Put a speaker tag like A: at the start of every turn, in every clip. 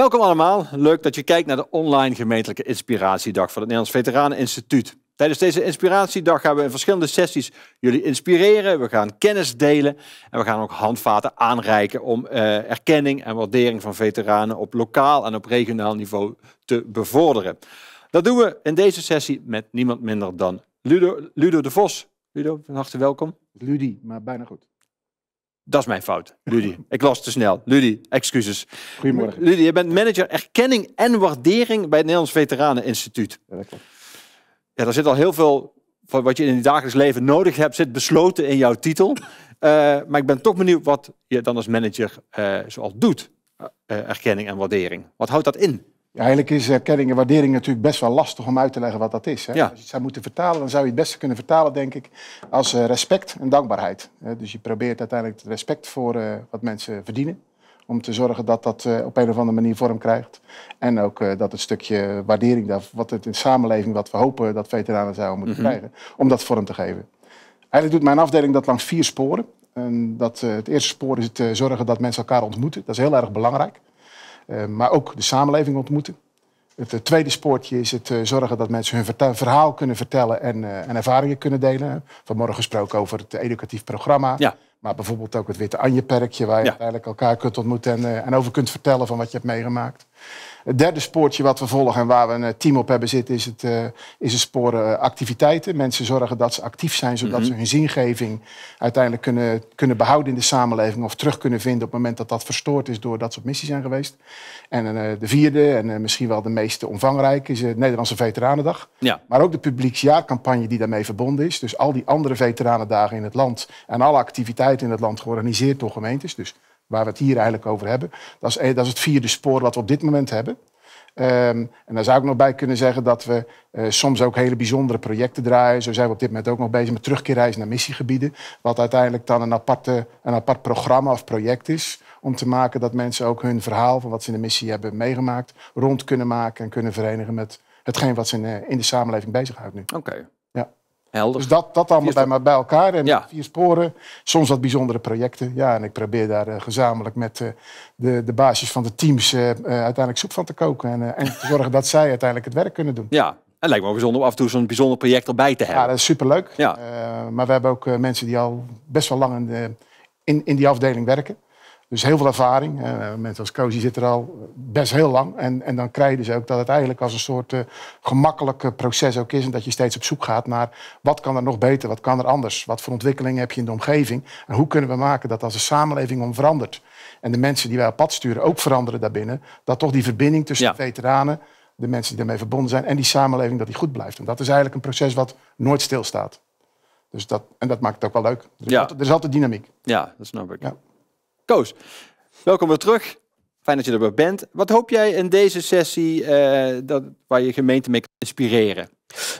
A: Welkom allemaal. Leuk dat je kijkt naar de online gemeentelijke inspiratiedag van het Nederlands Veteranen Instituut. Tijdens deze inspiratiedag gaan we in verschillende sessies jullie inspireren. We gaan kennis delen en we gaan ook handvaten aanreiken om eh, erkenning en waardering van veteranen op lokaal en op regionaal niveau te bevorderen. Dat doen we in deze sessie met niemand minder dan Ludo, Ludo de Vos. Ludo, van harte welkom. Ludi, maar bijna goed. Dat is mijn fout, Ludie. Ik was te snel. Ludie, excuses. Goedemorgen. Ludie, je bent manager erkenning en waardering bij het Nederlands Veteranen Ja, dat Ja, daar zit al heel veel van wat je in het dagelijks leven nodig hebt, zit besloten in jouw titel. Eh, maar ik ben toch benieuwd wat je dan als manager uh, zoal doet. Eh, erkenning en waardering. Wat houdt dat in?
B: eigenlijk is eh, erkenning en waardering natuurlijk best wel lastig om uit te leggen wat dat is. Hè? Als je het zou moeten vertalen, dan zou je het beste kunnen vertalen, denk ik, als eh, respect en dankbaarheid. Dus je probeert uiteindelijk het respect voor eh, wat mensen verdienen. Om te zorgen dat dat op een of andere manier vorm krijgt. En ook dat het stukje waardering, wat het in samenleving, wat we hopen dat veteranen zouden moeten mhm. krijgen, om dat vorm te geven. Eigenlijk doet mijn afdeling dat langs vier sporen. En dat, het eerste spoor is het zorgen dat mensen elkaar ontmoeten. Dat is heel erg belangrijk. Eh, maar ook de samenleving ontmoeten. Het eh, tweede spoortje is het eh, zorgen dat mensen hun verhaal kunnen vertellen en, en ervaringen kunnen delen. Vanmorgen gesproken over het educatief programma. Ja. Maar bijvoorbeeld ook het Witte Anjeperkje, waar je uiteindelijk elkaar kunt ontmoeten en, en over kunt vertellen van wat je hebt meegemaakt. Het derde spoortje wat we volgen en waar we een eh, team op hebben zitten, is het, uh, is het sporen eh, activiteiten. Mensen zorgen dat ze actief zijn, zodat mhm. ze hun zingeving uiteindelijk kunnen, kunnen behouden in de samenleving of terug kunnen vinden op het moment dat dat verstoord is doordat ze op missie zijn geweest. En de vierde, en misschien wel de meest omvangrijke, is de Nederlandse Veteranendag. Ja. Maar ook de publieksjaarcampagne die daarmee verbonden is. Dus al die andere veteranendagen in het land en alle activiteiten in het land georganiseerd door gemeentes. Dus waar we het hier eigenlijk over hebben. Dat is, dat is het vierde spoor wat we op dit moment hebben. Ehm, en daar zou ik nog bij kunnen zeggen dat we eh, soms ook hele bijzondere projecten draaien. Zo zijn we op dit moment ook nog bezig met terugkeerreizen naar missiegebieden. Wat uiteindelijk dan een, aparte, een apart programma of project is. Om te maken dat mensen ook hun verhaal van wat ze in de missie hebben meegemaakt rond kunnen maken en kunnen verenigen met hetgeen wat ze in, eh, de samenleving bezighoudt nu. Oké. Dus dat, dat allemaal bij, bij elkaar. En vier sporen, soms wat bijzondere projecten. Ja, en ik probeer daar eh, gezamenlijk met eh, de, de baasjes van de teams eh, uiteindelijk soep van te koken. En, en te zorgen dat zij uiteindelijk het werk kunnen doen.
A: Ja, het lijkt me ook bijzonder om af en toe zo'n bijzonder project erbij te hebben. Ja, dat
B: is superleuk. Ja. maar we hebben ook mensen die al best wel lang in, in die afdeling werken. Dus heel veel ervaring. mensen als Cozy zitten er al best heel lang. En, en dan krijgen ze dus ook dat het eigenlijk als een soort uh, eh, gemakkelijk proces ook is. En dat je steeds op zoek gaat naar wat kan er nog beter, wat kan er anders. Wat voor ontwikkelingen heb je in de omgeving. En hoe kunnen we maken dat als de samenleving om verandert. En de mensen die wij op pad sturen ook veranderen daarbinnen. Dat toch die verbinding tussen de veteranen, de mensen die daarmee verbonden zijn. En die samenleving dat die goed blijft. En dat is eigenlijk een proces wat nooit stilstaat. Dus dat, en dat maakt het ook wel leuk. Er is, altijd, er is altijd dynamiek.
A: Ja, dat snap ik. Ja. Koos, welkom weer terug. Fijn dat je er weer bent. Wat hoop jij in deze sessie eh, dat, waar je gemeente mee kan inspireren?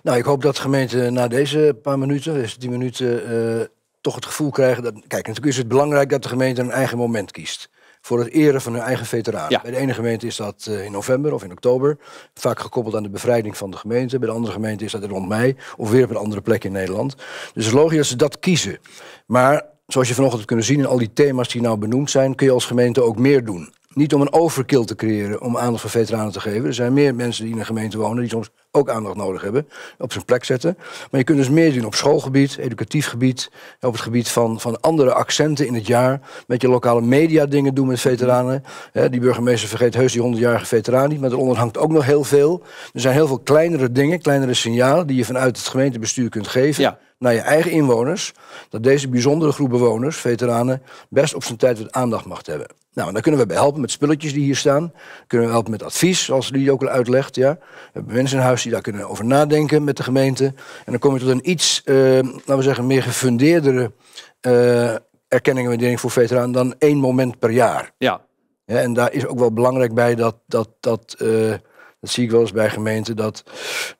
C: Nou, ik hoop dat de gemeente na deze paar minuten, dus die minuten, eh, toch het gevoel krijgen dat. Kijk, natuurlijk is het belangrijk dat de gemeente een eigen moment kiest. Voor het eren van hun eigen veteranen. Bij de ene gemeente is dat eh, in november of in oktober. Vaak gekoppeld aan de bevrijding van de gemeente. Bij de andere gemeente is dat rond mei. Of weer op een andere plek in Nederland. Dus het logisch dat ze dat kiezen. Maar zoals je vanochtend kunt zien in al die thema's die nou benoemd zijn, kun je als gemeente ook meer doen. Niet om een overkill te creëren om aandacht voor veteranen te geven. Er zijn meer mensen die in een gemeente wonen die soms ook aandacht nodig hebben, op zijn plek zetten. Maar je kunt dus meer doen op schoolgebied, educatief gebied, op het gebied van, van andere accenten in het jaar. Met je lokale media dingen doen met veteranen. die burgemeester vergeet heus die 100-jarige veteraan niet, maar eronder hangt ook nog heel veel. Er zijn heel veel kleinere dingen, kleinere signalen die je vanuit het gemeentebestuur kunt geven. naar je eigen inwoners, dat deze bijzondere groep bewoners, veteranen, best op zijn tijd wat aandacht mag hebben. Nou, dan daar kunnen we bij helpen met spulletjes die hier staan. Kunnen we helpen met advies, zoals die ook al uitlegt. Ja. We hebben mensen in huis die daar kunnen over nadenken met de gemeente. En dan kom je tot een iets, eh, laten we zeggen, meer gefundeerdere eh, erkenning en waardering voor veteranen dan één moment per jaar. Ja. En daar is ook wel belangrijk bij dat, dat, dat eh, dat zie ik wel eens bij gemeenten. Dat,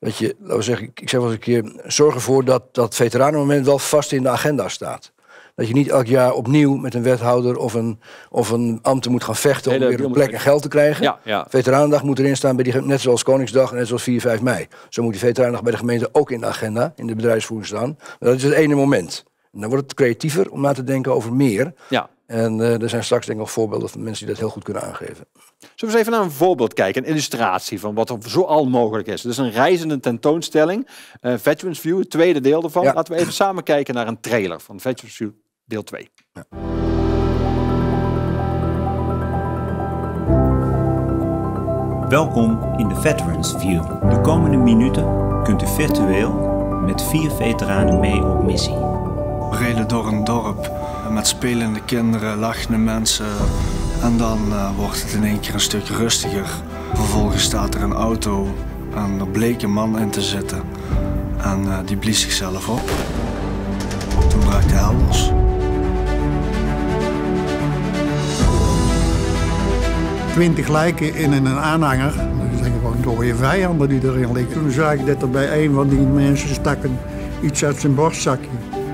C: dat je, laten we zeggen, ik zeg wel eens een keer, zorg ervoor dat dat veteranenmoment wel vast in de agenda staat. Dat je niet elk jaar opnieuw met een wethouder of een, of een ambten moet gaan vechten om weer een plek en geld te krijgen. Veteranendag moet erin staan, bij die, net zoals Koningsdag en net zoals 4, 5 mei. Zo moet die Veteranendag bij de gemeente ook in de agenda, in de bedrijfsvoering staan. dat is het ene moment. dan wordt het creatiever om na te denken over meer. Ja. En eh, er zijn straks denk ik nog voorbeelden van mensen die dat heel goed kunnen aangeven. Zullen
A: we eens even naar een voorbeeld kijken, een illustratie van wat er zo al mogelijk is. Dus een reizende tentoonstelling, uh, Veterans View, het tweede deel ervan. Laten we even samen kijken naar een trailer van Veterans View deel 2. Welkom in de Veterans View.
C: De komende minuten kunt u virtueel met vier veteranen mee op missie. We reden door een dorp met spelende kinderen, lachende mensen. En dan eh, wordt het in één keer een stuk rustiger. Vervolgens staat er een auto en er bleek een man in te zitten. En eh, die blies zichzelf op. Toen raakte hij los.
B: twintig lijken in een aanhanger. Dat zijn gewoon dode vijanden die erin liggen. Toen zag ik dat er bij een van die mensen stak een, iets uit zijn borstzakje.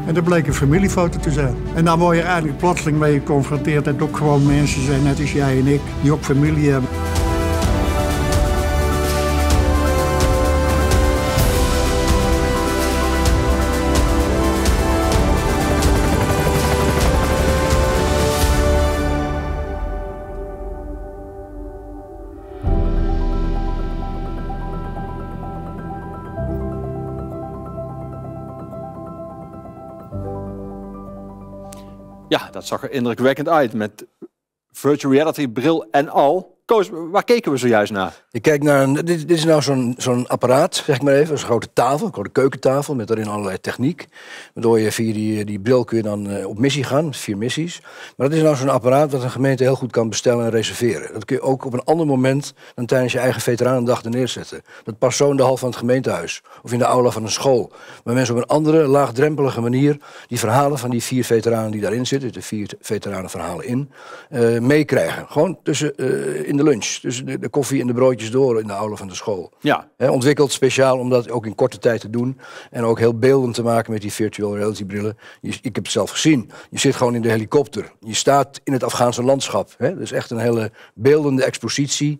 B: En dat bleek een familiefoto te zijn. En dan word je eigenlijk plotseling mee geconfronteerd dat ook gewoon mensen zijn, net als jij en ik, die ook familie hebben.
A: zag er indrukwekkend uit met virtual reality bril en al. Koos, waar keken we zojuist naar?
C: Ik kijk naar een, dit, is nou zo'n zo'n apparaat, zeg maar even. een grote tafel, een grote keukentafel met daarin allerlei techniek. Waardoor je via die, die bril kun je dan eh, op missie gaan, vier missies. Maar dat is nou zo'n apparaat dat een gemeente heel goed kan bestellen en reserveren. Dat kun je ook op een ander moment dan tijdens je eigen veteranendag neerzetten. Dat past zo in de hal van het gemeentehuis of in de aula van een school. Waar mensen op een andere, laagdrempelige manier die verhalen van die vier veteranen die daarin zitten, de vier veteranenverhalen in, eh, meekrijgen. Gewoon tussen... Eh, in de lunch. Dus de, de, koffie en de broodjes door in de aula van de school. Ja. ontwikkeld speciaal om dat ook in korte tijd te doen. En ook heel beeldend te maken met die virtual reality brillen. Je, ik heb het zelf gezien. Je zit gewoon in de helikopter. Je staat in het Afghaanse landschap. He. Dus echt een hele beeldende expositie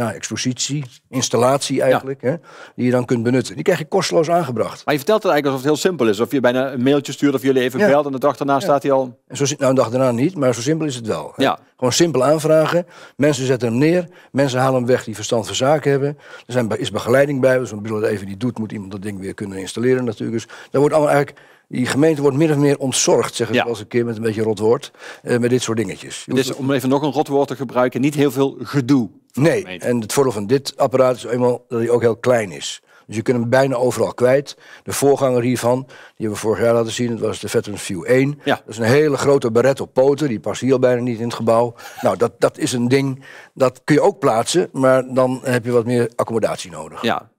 C: ja, expositie, installatie eigenlijk, hè, die je dan kunt benutten. Die krijg je kosteloos aangebracht.
A: Maar je vertelt het eigenlijk alsof het heel simpel is. Of je bijna een mailtje stuurt of jullie even ja. belt
C: en de dag daarna staat hij al... En zo, nou, een dag daarna niet, maar zo simpel is het wel. Ja. Gewoon simpel aanvragen. Mensen zetten hem neer. Mensen halen hem weg die verstand van zaken hebben. Er zijn, is begeleiding bij. Dus een even niet doet, moet iemand dat ding weer kunnen installeren natuurlijk. Dus daar wordt allemaal eigenlijk die gemeente wordt min of meer ontzorgd, zeg ik ja. wel eens een keer met een beetje rotwoord, eh, met dit soort dingetjes. Dus om even nog een rotwoord te gebruiken, niet heel veel gedoe. Nee, en het voordeel van dit apparaat is eenmaal dat hij ook heel klein is. Dus je kunt hem bijna overal kwijt. De voorganger hiervan, die hebben we vorig jaar laten zien, dat was de Veterans View 1. Ja. Dat is een hele grote beret op poten, die past hier al bijna niet in het gebouw. Nou, dat, dat is een ding, dat kun je ook plaatsen, maar dan heb je wat meer accommodatie nodig.
A: Ja,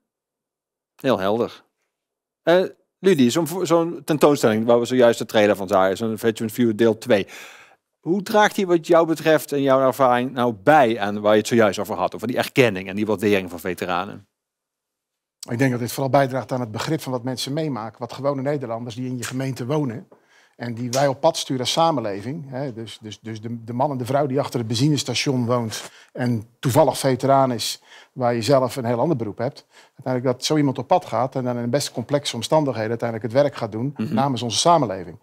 A: heel helder. Eh, Ludie, zo'n tentoonstelling waar we zojuist de trailer van zagen, zo'n Veteran View deel 2. Hoe draagt die wat jou betreft en jouw ervaring nou bij aan waar je het zojuist over had, over die erkenning en die waardering van veteranen?
B: Ik denk dat dit vooral bijdraagt aan het begrip van wat mensen meemaken. Wat gewone Nederlanders die in je gemeente wonen, en die wij op pad sturen als samenleving. Hè, dus dus, dus de, de man en de vrouw die achter het benzinestation woont en toevallig veteraan is, waar je zelf een heel ander beroep hebt. Uiteindelijk dat zo iemand op pad gaat en dan in best complexe omstandigheden uiteindelijk het werk gaat doen mhm. namens onze samenleving.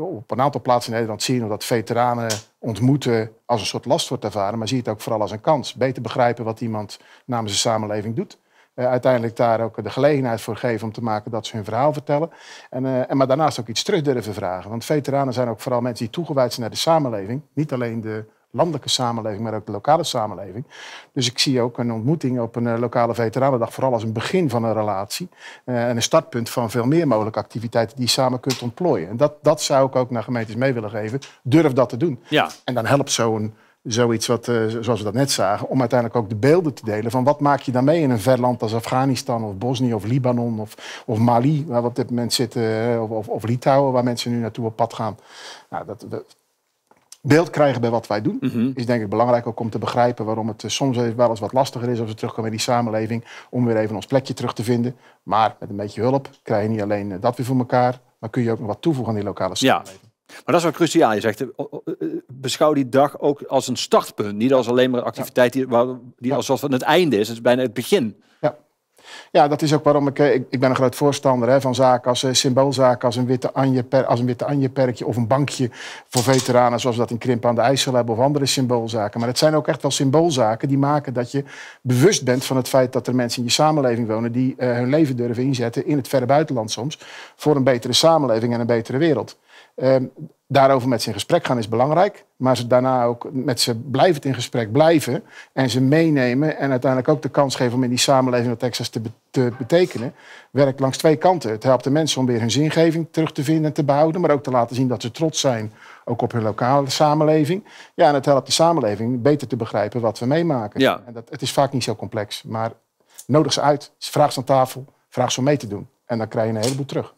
B: op een aantal plaatsen in Nederland zien we dat veteranen ontmoeten als een soort last wordt ervaren, maar zie het ook vooral als een kans. Beter begrijpen wat iemand namens de samenleving doet. Eh, uiteindelijk daar ook de gelegenheid voor geven om te maken dat ze hun verhaal vertellen. En, eh, en, maar daarnaast ook iets terug durven vragen. Want veteranen zijn ook vooral mensen die toegewijd zijn naar de samenleving. Niet alleen de landelijke samenleving, maar ook de lokale samenleving. Dus ik zie ook een ontmoeting op een eh, lokale veteranendag vooral als een begin van een relatie. en een startpunt van veel meer mogelijke activiteiten die je samen kunt ontplooien. En dat, dat zou ik ook naar gemeentes mee willen geven. Durf dat te doen. Ja. En dan helpt zo'n zoiets wat, eh, zoals we dat net zagen, om uiteindelijk ook de beelden te delen van wat maak je dan mee in een ver land als Afghanistan of Bosnië of Libanon of, of Mali, waar we op dit moment zitten, eh, of, of, of Litouwen, waar mensen nu naartoe op pad gaan. Nou, dat, we, beeld krijgen bij wat wij doen, mhm. is denk ik belangrijk ook om te begrijpen waarom het eh, soms wel eens wat lastiger is als we terugkomen in die samenleving, om weer even ons plekje terug te vinden. Maar met een beetje hulp krijg je niet alleen dat weer voor elkaar, maar kun je ook nog wat toevoegen aan die lokale
A: samenleving. Ja. Maar dat is wat cruciaal. Je zegt, eh, oh, oh, eh, eh, beschouw die dag ook als een startpunt. Niet als alleen maar een activiteit die, waar, die alsof het het einde is. Het is bijna het begin.
B: Ja. Ja, dat is ook waarom ik... Ik, ben een groot voorstander hè, van zaken als symboolzaken... als een witte als een witte anjeperkje of een bankje voor veteranen... zoals we dat in Krimpen aan de IJssel hebben of andere symboolzaken. Maar het zijn ook echt wel symboolzaken die maken dat je bewust bent... van het feit dat er mensen in je samenleving wonen... die hun leven durven inzetten in het verre buitenland soms... voor een betere samenleving en een betere wereld. Ehm, daarover met ze in gesprek gaan is belangrijk. Maar ze daarna ook met ze blijvend in gesprek blijven. En ze meenemen. En uiteindelijk ook de kans geven om in die samenleving van Texas te, te, betekenen. Werkt langs twee kanten. Het helpt de mensen om weer hun zingeving terug te vinden en te behouden. Maar ook te laten zien dat ze trots zijn. Ook op hun lokale samenleving. Ja, en het helpt de samenleving beter te begrijpen wat we meemaken. Ja. En dat, het is vaak niet zo complex. Maar nodig ze uit. Vraag ze aan tafel. Vraag ze om mee te doen. En dan krijg je een heleboel terug.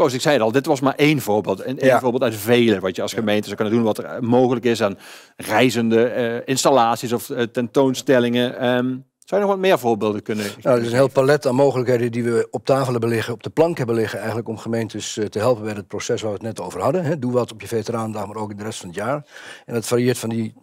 A: Koos, ik zei al, dit was maar één voorbeeld. En één voorbeeld uit vele wat je als gemeente zou kunnen doen, wat er eh, mogelijk is aan reizende eh, installaties of eh, tentoonstellingen. Um, zou je nog wat meer voorbeelden kunnen? Nou, er is een
C: heel palet aan mogelijkheden die we op tafel hebben liggen, op de plank hebben liggen, eigenlijk om gemeentes te helpen bij het proces waar we het net over hadden. Doe wat op je veteraandag, maar ook in de rest van het jaar. En dat varieert van die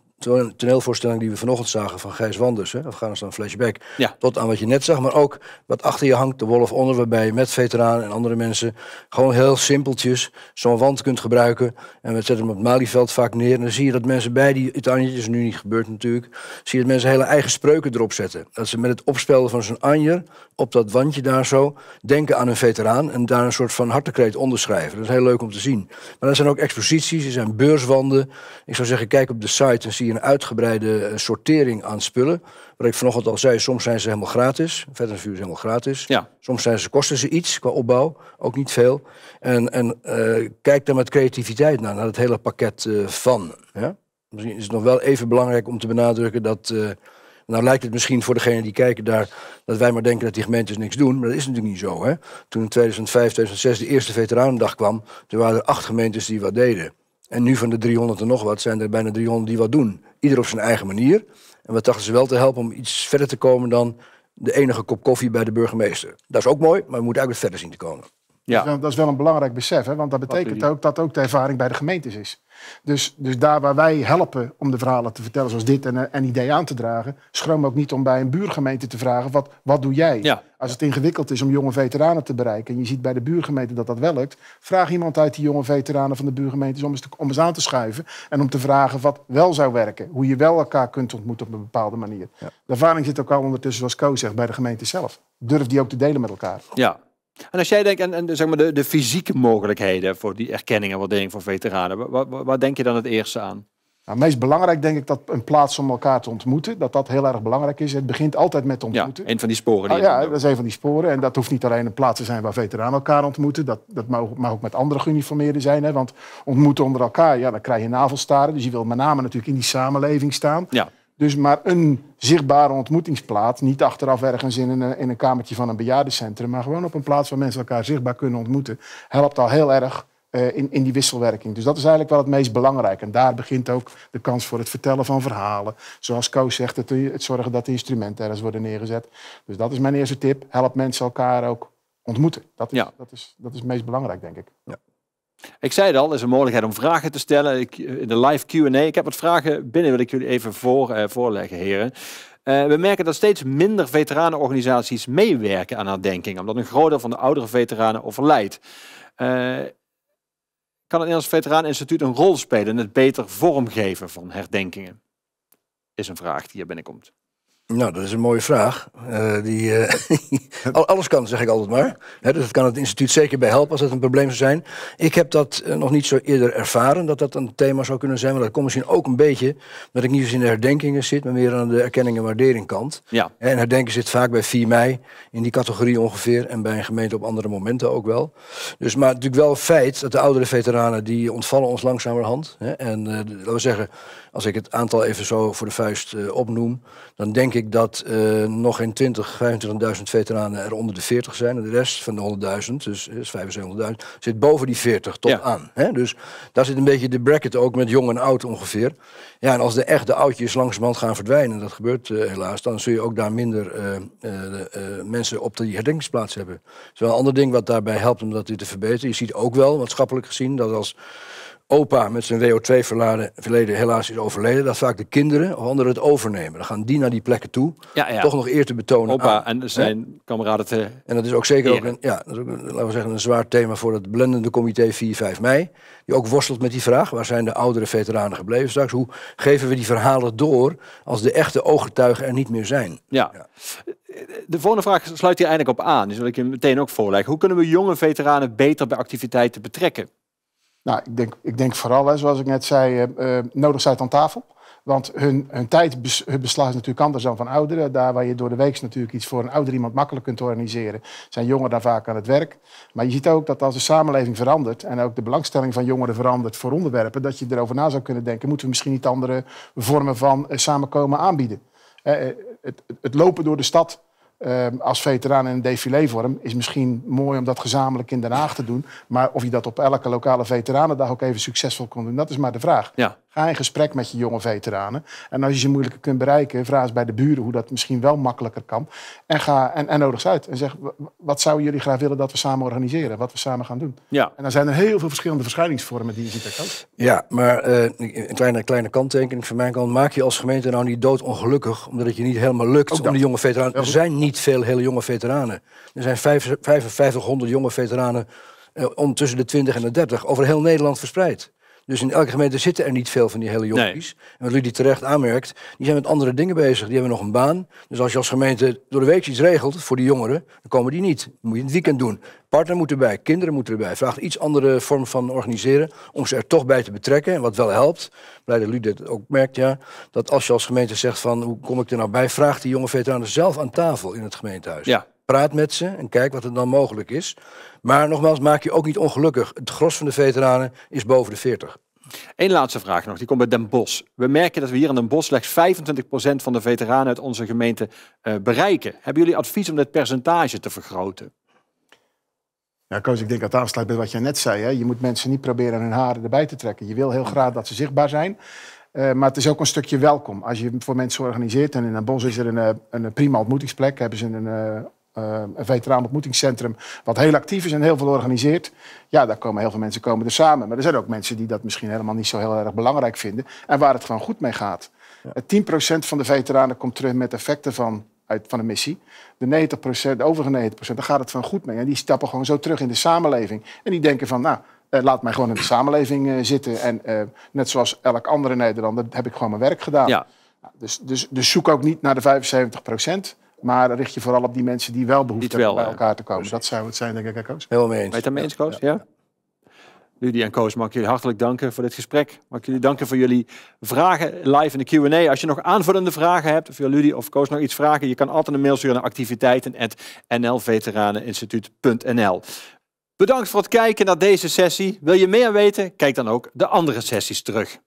C: toneelvoorstelling die we vanochtend zagen van Gijs Wanders, hè, Afghanistan Flashback, tot aan wat je net zag, maar ook wat achter je hangt, de wolf onder, waarbij je met veteranen en andere mensen gewoon heel simpeltjes zo'n wand kunt gebruiken. En we zetten hem op het Malieveld vaak neer en dan zie je dat mensen bij die het is nu niet gebeurt natuurlijk, zie je dat mensen hele eigen spreuken erop zetten. Dat ze met het opspelden van zo'n anjer op dat wandje daar zo denken aan een veteraan en daar een soort van hartekreet onderschrijven. Dat is heel leuk om te zien. Maar er zijn ook exposities, er zijn beurswanden. Ik zou zeggen, kijk op de site en zie een uitgebreide eh, sortering aan spullen. Wat ik vanochtend al zei, soms zijn ze helemaal gratis. Verder is helemaal gratis. Ja. Soms zijn ze, kosten ze iets qua opbouw, ook niet veel. En, en eh, kijk daar met creativiteit naar, naar het hele pakket eh, van. Ja? Misschien is het nog wel even belangrijk om te benadrukken dat... nou lijkt het misschien voor degenen die kijken daar dat wij maar denken dat die gemeentes dus niks doen. Maar dat is natuurlijk niet zo. Hè? Toen in 2005, 2006 de eerste Veteranendag kwam, er waren er acht gemeentes die wat deden. En nu van de 300 en nog wat zijn er bijna 300 die wat doen. Ieder op zijn eigen manier. En we dachten ze wel te helpen om iets verder te komen dan de enige kop koffie bij de burgemeester. Dat is ook mooi, maar we moeten eigenlijk verder zien te komen. Ja. dat is wel een belangrijk
B: besef, hè? want dat betekent ook dat ook de ervaring bij de gemeentes is. Dus, dus daar waar wij helpen om de verhalen te vertellen, zoals dit, en een eh, idee aan te dragen, schroom ook niet om bij een buurgemeente te vragen: wat, wat doe jij? Als het ingewikkeld is om jonge veteranen te bereiken en je ziet bij de buurgemeente dat dat wel lukt, vraag iemand uit die jonge veteranen van de buurgemeentes om eens, om eens aan te schuiven en om te vragen wat wel zou werken. Hoe je wel elkaar kunt ontmoeten op een bepaalde manier. De ervaring zit ook al ondertussen, zoals Co zegt, bij de gemeente zelf. Durf die ook te delen met elkaar.
A: Ja, en als jij denkt aan, zeg maar de, de fysieke mogelijkheden voor die erkenning en waardering voor veteranen, wat, wat, denk je dan het eerste aan?
B: Nou, meest belangrijk denk ik dat een plaats om elkaar te ontmoeten, dat dat heel erg belangrijk is. Het begint altijd met ontmoeten.
A: Ja, een van die sporen. Die ah, ja,
B: dat is een van die sporen. En dat hoeft niet alleen een plaats te zijn waar veteranen elkaar ontmoeten. Dat, dat mag, mag ook met andere geuniformeerden zijn. Hè? Want ontmoeten onder elkaar, ja, dan krijg je navelstaren. Dus je wilt met name natuurlijk in die samenleving staan. Ja. Dus maar een zichtbare ontmoetingsplaats. Niet achteraf ergens in een, in een kamertje van een bejaardencentrum. Maar gewoon op een plaats waar mensen elkaar zichtbaar kunnen ontmoeten. Helpt al heel erg eh, in, in die wisselwerking. Dus dat is eigenlijk wel het meest belangrijk. En daar begint ook de kans voor het vertellen van verhalen. Zoals Koos zegt, het, het zorgen dat de instrumenten ergens worden neergezet. Dus dat is mijn eerste tip. Help mensen elkaar ook ontmoeten. Dat is, dat is, dat is het meest belangrijk, denk ik.
A: Ja. Ik zei het al, is een mogelijkheid om vragen te stellen eh, in de live Q&A. Ik heb wat vragen binnen, wil ik jullie even voor, eh, voorleggen, heren. Eh, we merken dat steeds minder veteranenorganisaties meewerken aan herdenking, omdat een groot deel van de oudere veteranen overlijdt. kan het Nederlands Veteraneninstituut een rol spelen in het beter vormgeven van herdenkingen? Is een vraag die hier binnenkomt.
C: Nou, dat is een mooie vraag. Eh, die, eh, alles kan, zeg ik altijd maar. dus dat kan het instituut zeker bij helpen als dat een probleem zou zijn. Ik heb dat eh, nog niet zo eerder ervaren, dat dat een thema zou kunnen zijn. Maar dat komt misschien ook een beetje dat ik niet eens in de herdenkingen zit, maar meer aan de erkenning en waardering kant. Ja. En herdenken zit vaak bij 4 mei, in die categorie ongeveer. En bij een gemeente op andere momenten ook wel. Dus, maar natuurlijk wel feit dat de oudere veteranen, die ontvallen ons langzamerhand. en laten we zeggen, als ik het aantal even zo voor de vuist eh, opnoem, dan denk ik dat eh, nog geen 20, 25.000 veteranen er onder de 40 zijn. En de rest van de 100.000, dus eh, is 75.000, zit boven die 40 tot aan. Hè? Dus daar zit een beetje de bracket ook met jong en oud ongeveer. Ja, en als de echte oudjes langzamerhand gaan verdwijnen, dat gebeurt helaas, dan zul je ook daar minder mensen op die herdenkingsplaats hebben. Dat is wel een ander ding wat daarbij helpt om dat te verbeteren. Je ziet ook wel, maatschappelijk gezien, dat als opa met zijn WO2-verleden helaas is overleden, dat vaak de kinderen of anderen het overnemen. Dan gaan die naar die plekken toe, ja, ja. toch nog eer te betonen. Opa en zijn
A: kameraden te. En dat is ook zeker ook een, ja,
C: dat is ook, laten we zeggen, een zwaar thema voor het blendende comité 4-5 mei. Die ook worstelt met die vraag: waar zijn de oudere veteranen gebleven straks? Hoe geven we die verhalen door als de echte ooggetuigen er niet meer zijn? ja. de
A: volgende vraag sluit hier eigenlijk op aan. Dus wil ik je meteen ook voorleggen. Hoe kunnen we jonge veteranen beter bij activiteiten betrekken?
B: Nou, ik denk, ik denk vooral, hè, zoals ik net zei, eh, eh, nodig zijn aan tafel. Want hun, hun tijd bes, hun beslaat natuurlijk anders dan van ouderen. Daar waar je door de week natuurlijk iets voor een ouder iemand makkelijk kunt organiseren, zijn jongeren dan vaak aan het werk. Maar je ziet ook dat als de samenleving verandert en ook de belangstelling van jongeren verandert voor onderwerpen, dat je erover na zou kunnen denken, moeten we misschien niet andere vormen van eh, samenkomen aanbieden. het, het lopen door de stad Ehm, als veteraan in een défilévorm is misschien mooi om dat gezamenlijk in Den Haag te doen. Maar of je dat op elke lokale veteranendag ook even succesvol kon doen, dat is maar de vraag. Ga in gesprek met je jonge veteranen. En als je ze moeilijker kunt bereiken, vraag eens bij de buren hoe dat misschien wel makkelijker kan. En, ga, en, en nodig ze uit en zeg, wat zouden jullie graag willen dat we samen organiseren? Wat we samen gaan doen? Ja. En dan zijn er heel veel verschillende verschijningsvormen die je ziet daar
C: Ja, maar eh, een kleine, kleine kanttekening van mijn kant. Maak je als gemeente nou niet doodongelukkig, omdat het je niet helemaal lukt om de jonge veteranen... Er zijn niet niet veel hele jonge veteranen. Er zijn 5500 jonge veteranen eh, om tussen de 20 en de 30 over heel Nederland verspreid. Dus in elke gemeente zitten er niet veel van die hele jongens. En wat Ludie terecht aanmerkt, die zijn met andere dingen bezig. Die hebben nog een baan. Dus als je als gemeente door de week iets regelt voor die jongeren, dan komen die niet. moet je het weekend doen. Partner moet erbij, kinderen moeten erbij. Vraagt iets andere vorm van organiseren om ze er toch bij te betrekken. En wat wel helpt, blij dat jullie ook merkt, ja, dat als je als gemeente zegt van hoe kom ik er nou bij, vraagt die jonge veteranen zelf aan tafel in het gemeentehuis. Ja. Praat met ze en kijk wat er dan mogelijk is. Maar nogmaals, maak je ook niet ongelukkig. Het gros van de veteranen is boven de 40.
A: Eén laatste vraag nog, die komt bij Den Bosch. We merken dat we hier in Den Bosch slechts 25% van de veteranen uit onze gemeente eh, bereiken. Hebben jullie advies
B: om dit percentage te vergroten? Ja, Koos, ik denk dat het aansluit bij wat je net zei. Hè. Je moet mensen niet proberen hun haren erbij te trekken. Je wil heel graag dat ze zichtbaar zijn. Eh, maar het is ook een stukje welkom. Als je voor mensen organiseert en in een bos is er een, eh, een prima ontmoetingsplek, hebben ze een, Ehm, een veteraan wat heel actief is en heel veel organiseert. Ja, daar komen heel veel mensen komen er samen. Maar er zijn ook mensen die dat misschien helemaal niet zo heel erg belangrijk vinden en waar het gewoon goed mee gaat. Ja. 10% van de veteranen komt terug met effecten van, uit, van een missie. De 90%, de overige 90%, daar gaat het van goed mee. En die stappen gewoon zo terug in de samenleving. En die denken van, nou, eh, laat mij gewoon in de samenleving eh, zitten. En eh, net zoals elk andere Nederlander heb ik gewoon mijn werk gedaan. Ja. Nou, dus, dus, dus zoek ook niet naar de 75%. Maar richt je vooral op die mensen die wel behoefte hebben bij eh, elkaar te komen. Dus- Dat zou het zijn, denk ik, Koos. Heel mee eens. Ben het eens, Koos? ja?
A: Ludie en Koos, mag ik jullie hartelijk danken voor dit gesprek. Mag ik jullie danken voor jullie vragen live in de Q&A. Als je nog aanvullende vragen hebt, of jullie of Koos nog iets vragen, je kan altijd een mail sturen naar activiteiten.nlveteraneninstituut.nl. Bedankt voor het kijken naar deze sessie. Wil je meer weten? Kijk dan ook de andere sessies terug.